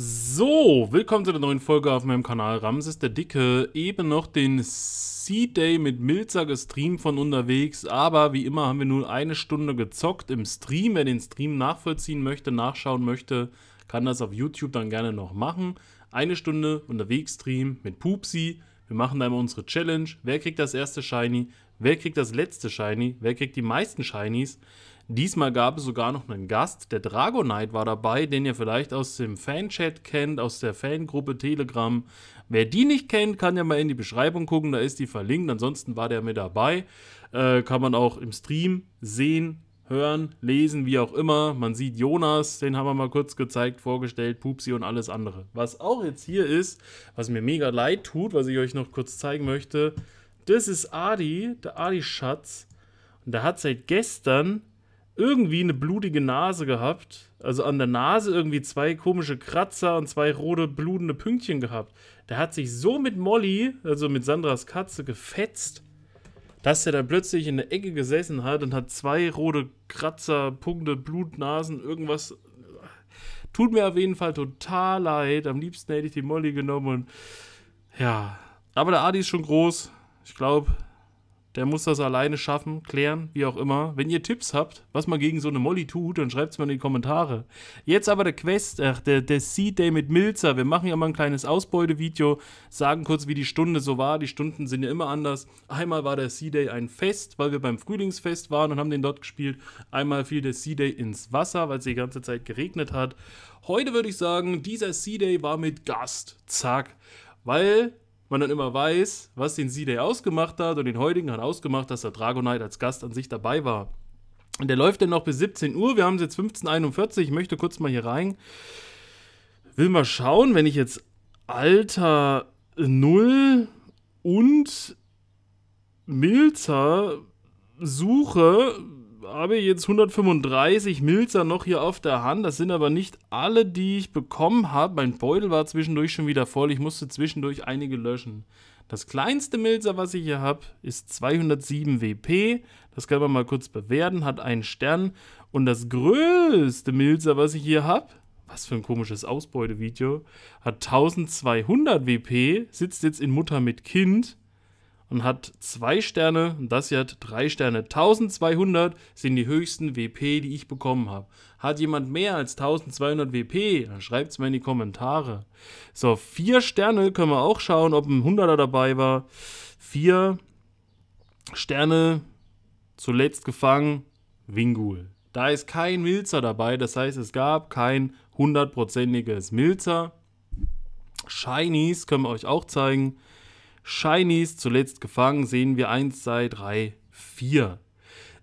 So, willkommen zu der neuen Folge auf meinem Kanal Ramses der Dicke. Eben noch den C-Day mit Milzer gestreamt von unterwegs, aber wie immer haben wir nur eine Stunde gezockt im Stream. Wer den Stream nachvollziehen möchte, nachschauen möchte, kann das auf YouTube dann gerne noch machen. Eine Stunde unterwegs Stream mit Pupsi. Wir machen da immer unsere Challenge. Wer kriegt das erste Shiny? Wer kriegt das letzte Shiny? Wer kriegt die meisten Shinies? Diesmal gab es sogar noch einen Gast, der Dragonite war dabei, den ihr vielleicht aus dem Fanchat kennt, aus der Fangruppe Telegram. Wer die nicht kennt, kann ja mal in die Beschreibung gucken, da ist die verlinkt. Ansonsten war der mit dabei. Äh, kann man auch im Stream sehen, hören, lesen, wie auch immer. Man sieht Jonas, den haben wir mal kurz gezeigt, vorgestellt, Pupsi und alles andere. Was auch jetzt hier ist, was mir mega leid tut, was ich euch noch kurz zeigen möchte, das ist Adi, der Adi-Schatz. Und der hat seit gestern irgendwie eine blutige Nase gehabt. Also an der Nase irgendwie zwei komische Kratzer und zwei rote, blutende Pünktchen gehabt. Der hat sich so mit Molly, also mit Sandras Katze, gefetzt, dass er dann plötzlich in der Ecke gesessen hat und hat zwei rote Kratzer, Punkte, Blut, Nasen, irgendwas. Tut mir auf jeden Fall total leid. Am liebsten hätte ich die Molly genommen und ja. Aber der Adi ist schon groß. Ich glaube, der muss das alleine schaffen, klären, wie auch immer. Wenn ihr Tipps habt, was man gegen so eine Molly tut, dann schreibt es mal in die Kommentare. Jetzt aber der Quest, ach, der, der Seed Day mit Milzer. Wir machen ja mal ein kleines Ausbeutevideo, sagen kurz, wie die Stunde so war. Die Stunden sind ja immer anders. Einmal war der Sea Day ein Fest, weil wir beim Frühlingsfest waren und haben den dort gespielt. Einmal fiel der Sea Day ins Wasser, weil es die ganze Zeit geregnet hat. Heute würde ich sagen, dieser Sea Day war mit Gast. Zack. Weil man dann immer weiß, was den C-Day ausgemacht hat und den heutigen hat ausgemacht, dass der Dragonite als Gast an sich dabei war. Und der läuft dann noch bis 17 Uhr. Wir haben es jetzt 15.41 Ich möchte kurz mal hier rein. Will mal schauen, wenn ich jetzt Alter 0 und Milzer suche, habe ich jetzt 135 Milzer noch hier auf der Hand. Das sind aber nicht alle, die ich bekommen habe. Mein Beutel war zwischendurch schon wieder voll. Ich musste zwischendurch einige löschen. Das kleinste Milzer, was ich hier habe, ist 207 WP. Das kann man mal kurz bewerten, hat einen Stern. Und das größte Milzer, was ich hier habe, was für ein komisches Ausbeutevideo, hat 1200 WP, sitzt jetzt in Mutter mit Kind und hat zwei Sterne. Und das hier hat drei Sterne. 1200 sind die höchsten WP, die ich bekommen habe. Hat jemand mehr als 1200 WP, dann schreibt es mir in die Kommentare. So, vier Sterne können wir auch schauen, ob ein 100er dabei war. Vier Sterne zuletzt gefangen, Wingul. Da ist kein Milzer dabei, das heißt, es gab kein hundertprozentiges Milzer. Shinies können wir euch auch zeigen. Shinies zuletzt gefangen, sehen wir 1, 2, 3, 4.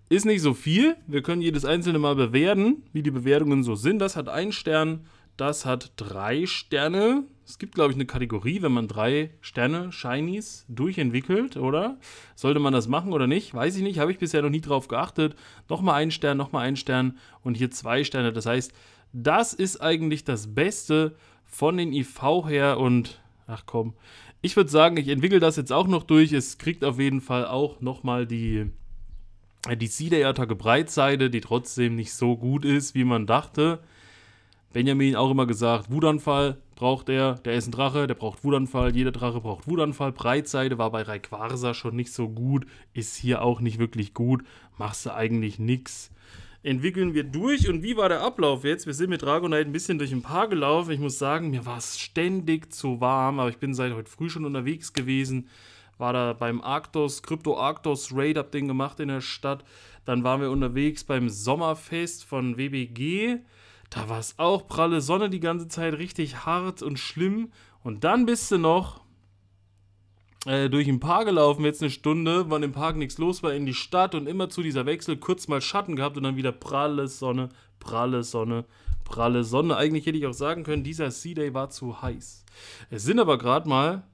Ist nicht so viel. Wir können jedes einzelne mal bewerten, wie die Bewertungen so sind. Das hat einen Stern, das hat drei Sterne. Es gibt, glaube ich, eine Kategorie, wenn man drei Sterne Shinies durchentwickelt, oder? Sollte man das machen oder nicht? Weiß ich nicht, habe ich bisher noch nie drauf geachtet. Nochmal einen Stern, nochmal einen Stern und hier zwei Sterne. Das heißt, das ist eigentlich das Beste von den IV her und ach komm, ich würde sagen, ich entwickle das jetzt auch noch durch. Es kriegt auf jeden Fall auch nochmal die, äh, die Siederertagge Breitseite, die trotzdem nicht so gut ist, wie man dachte. Benjamin auch immer gesagt, Wutanfall braucht er, der ist ein Drache, der braucht Wutanfall, jeder Drache braucht Wutanfall. Breitseite war bei Rayquaza schon nicht so gut, ist hier auch nicht wirklich gut, machst du eigentlich nichts entwickeln wir durch. Und wie war der Ablauf jetzt? Wir sind mit Dragonite ein bisschen durch ein paar gelaufen. Ich muss sagen, mir war es ständig zu warm, aber ich bin seit heute früh schon unterwegs gewesen. War da beim Arctos, Crypto Arctos Raid, hab den gemacht in der Stadt. Dann waren wir unterwegs beim Sommerfest von WBG. Da war es auch pralle Sonne die ganze Zeit, richtig hart und schlimm. Und dann bist du noch äh, durch den Park gelaufen, jetzt eine Stunde, wann im Park nichts los war, in die Stadt und immer zu dieser Wechsel kurz mal Schatten gehabt und dann wieder pralle Sonne, pralle Sonne, pralle Sonne. Eigentlich hätte ich auch sagen können, dieser Sea Day war zu heiß. Es sind aber gerade mal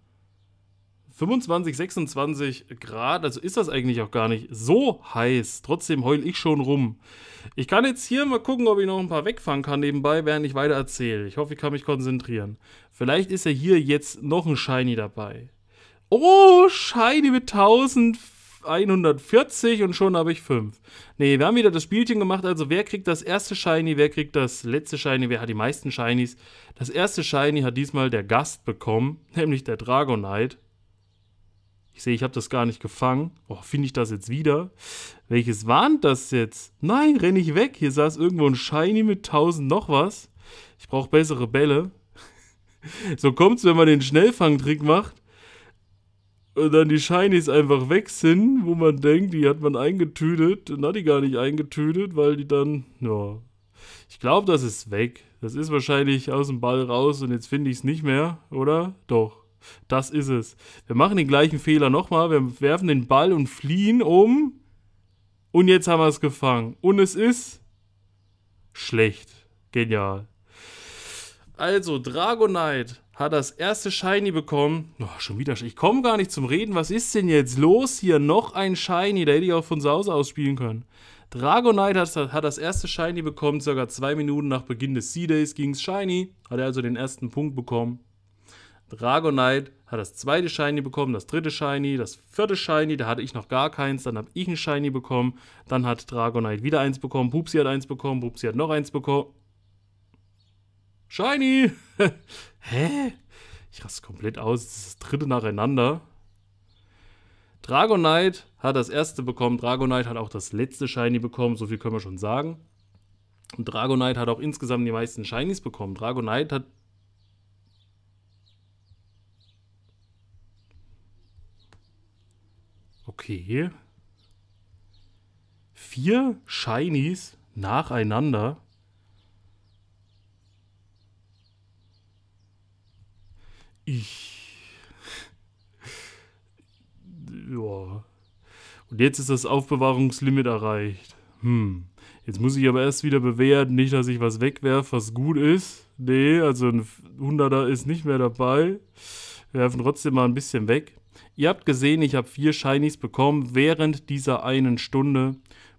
25, 26 Grad, also ist das eigentlich auch gar nicht so heiß. Trotzdem heul ich schon rum. Ich kann jetzt hier mal gucken, ob ich noch ein paar wegfangen kann nebenbei, während ich weiter erzähle. Ich hoffe, ich kann mich konzentrieren. Vielleicht ist ja hier jetzt noch ein Shiny dabei. Oh, Shiny mit 1140 und schon habe ich 5. Ne, wir haben wieder das Spielchen gemacht. Also, wer kriegt das erste Shiny, wer kriegt das letzte Shiny, wer hat die meisten Shinies? Das erste Shiny hat diesmal der Gast bekommen, nämlich der Dragonite. Ich sehe, ich habe das gar nicht gefangen. Oh, finde ich das jetzt wieder? Welches warnt das jetzt? Nein, renn ich weg. Hier saß irgendwo ein Shiny mit 1000 noch was. Ich brauche bessere Bälle. so kommt es, wenn man den Schnellfangtrick macht und dann die Shinies einfach weg sind, wo man denkt, die hat man eingetütet, dann hat die gar nicht eingetütet, weil die dann, ja, ich glaube, das ist weg. Das ist wahrscheinlich aus dem Ball raus und jetzt finde ich es nicht mehr, oder? Doch, das ist es. Wir machen den gleichen Fehler nochmal, wir werfen den Ball und fliehen um und jetzt haben wir es gefangen. Und es ist schlecht. Genial. Also, Dragonite hat das erste Shiny bekommen. Oh, schon wieder. Ich komme gar nicht zum Reden. Was ist denn jetzt los hier? Noch ein Shiny. Da hätte ich auch von zu Hause aus spielen können. Dragonite hat, hat, das erste Shiny bekommen, circa zwei Minuten nach Beginn des C-Days ging es Shiny, hat er also den ersten Punkt bekommen. Dragonite hat das zweite Shiny bekommen, das dritte Shiny, das vierte Shiny, da hatte ich noch gar keins, dann habe ich ein Shiny bekommen, dann hat Dragonite wieder eins bekommen, Pupsi hat eins bekommen, Pupsi hat noch eins bekommen, Shiny! Hä? Ich raste komplett aus. Das ist das dritte nacheinander. Dragonite hat das erste bekommen. Dragonite hat auch das letzte Shiny bekommen. So viel können wir schon sagen. Und Dragonite hat auch insgesamt die meisten Shinies bekommen. Dragonite hat. Okay. Vier Shinies nacheinander. Ich. Ja. Und jetzt ist das Aufbewahrungslimit erreicht. Hm. Jetzt muss ich aber erst wieder bewerten, nicht, dass ich was wegwerfe, was gut ist. Nee, also ein Hunderter ist nicht mehr dabei. Wir werfen trotzdem mal ein bisschen weg. Ihr habt gesehen, ich habe vier Shinies bekommen während dieser einen Stunde.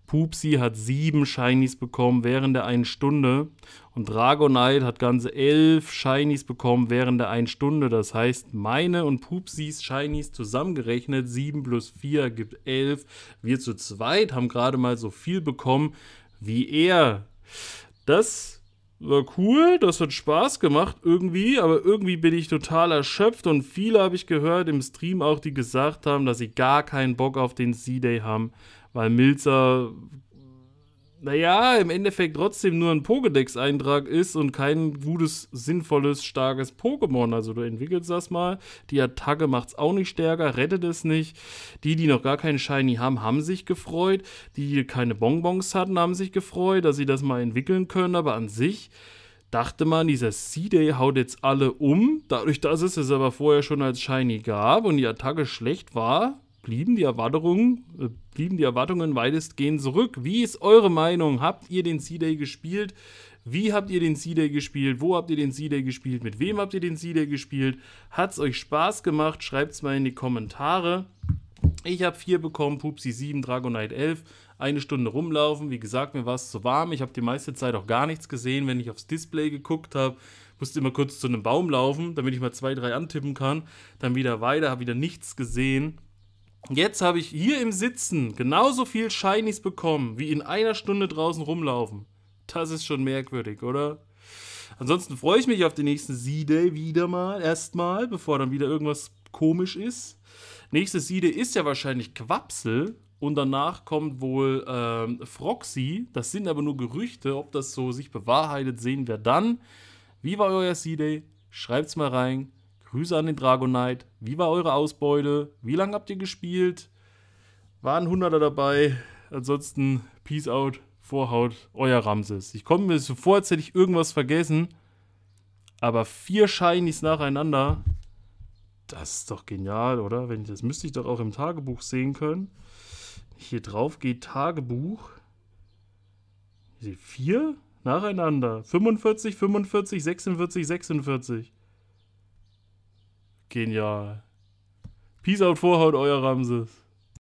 Pupsi hat sieben Shinies bekommen während der einen Stunde. Und Dragonite hat ganze elf Shinies bekommen während der einen Stunde. Das heißt, meine und Pupsis Shinies zusammengerechnet, sieben plus vier gibt elf. Wir zu zweit haben gerade mal so viel bekommen wie er. Das war cool, das hat Spaß gemacht irgendwie, aber irgendwie bin ich total erschöpft und viele habe ich gehört im Stream auch, die gesagt haben, dass sie gar keinen Bock auf den C-Day haben weil Milzer, naja, im Endeffekt trotzdem nur ein Pokédex-Eintrag ist und kein gutes, sinnvolles, starkes Pokémon. Also du entwickelst das mal, die Attacke macht es auch nicht stärker, rettet es nicht. Die, die noch gar keinen Shiny haben, haben sich gefreut. Die, die keine Bonbons hatten, haben sich gefreut, dass sie das mal entwickeln können, aber an sich dachte man, dieser C-Day haut jetzt alle um. Dadurch, dass es es aber vorher schon als Shiny gab und die Attacke schlecht war, blieben die Erwartungen, äh, blieben die Erwartungen weitestgehend zurück. Wie ist eure Meinung? Habt ihr den C-Day gespielt? Wie habt ihr den C-Day gespielt? Wo habt ihr den C-Day gespielt? Mit wem habt ihr den C-Day gespielt? Hat es euch Spaß gemacht? Schreibt es mal in die Kommentare. Ich habe vier bekommen, Pupsi 7, Dragonite 11. Eine Stunde rumlaufen. Wie gesagt, mir war es zu warm. Ich habe die meiste Zeit auch gar nichts gesehen, wenn ich aufs Display geguckt habe. Musste immer kurz zu einem Baum laufen, damit ich mal zwei, drei antippen kann. Dann wieder weiter, habe wieder nichts gesehen. Jetzt habe ich hier im Sitzen genauso viel Shinies bekommen, wie in einer Stunde draußen rumlaufen. Das ist schon merkwürdig, oder? Ansonsten freue ich mich auf den nächsten C-Day wieder mal, erstmal, bevor dann wieder irgendwas komisch ist. Nächstes C-Day ist ja wahrscheinlich Quapsel und danach kommt wohl ähm, Froxy. Das sind aber nur Gerüchte. Ob das so sich bewahrheitet, sehen wir dann. Wie war euer C-Day? Schreibt's mal rein. Grüße an den Dragonite. Wie war eure Ausbeute? Wie lange habt ihr gespielt? War ein Hunderter dabei? Ansonsten, Peace out, Vorhaut, euer Ramses. Ich komme mir so vor, als hätte ich irgendwas vergessen. Aber vier Shinies nacheinander, das ist doch genial, oder? Wenn ich, das müsste ich doch auch im Tagebuch sehen können. Hier drauf geht Tagebuch. Vier nacheinander. 45, 45, 46, 46. Genial. Peace out, Vorhaut, euer Ramses.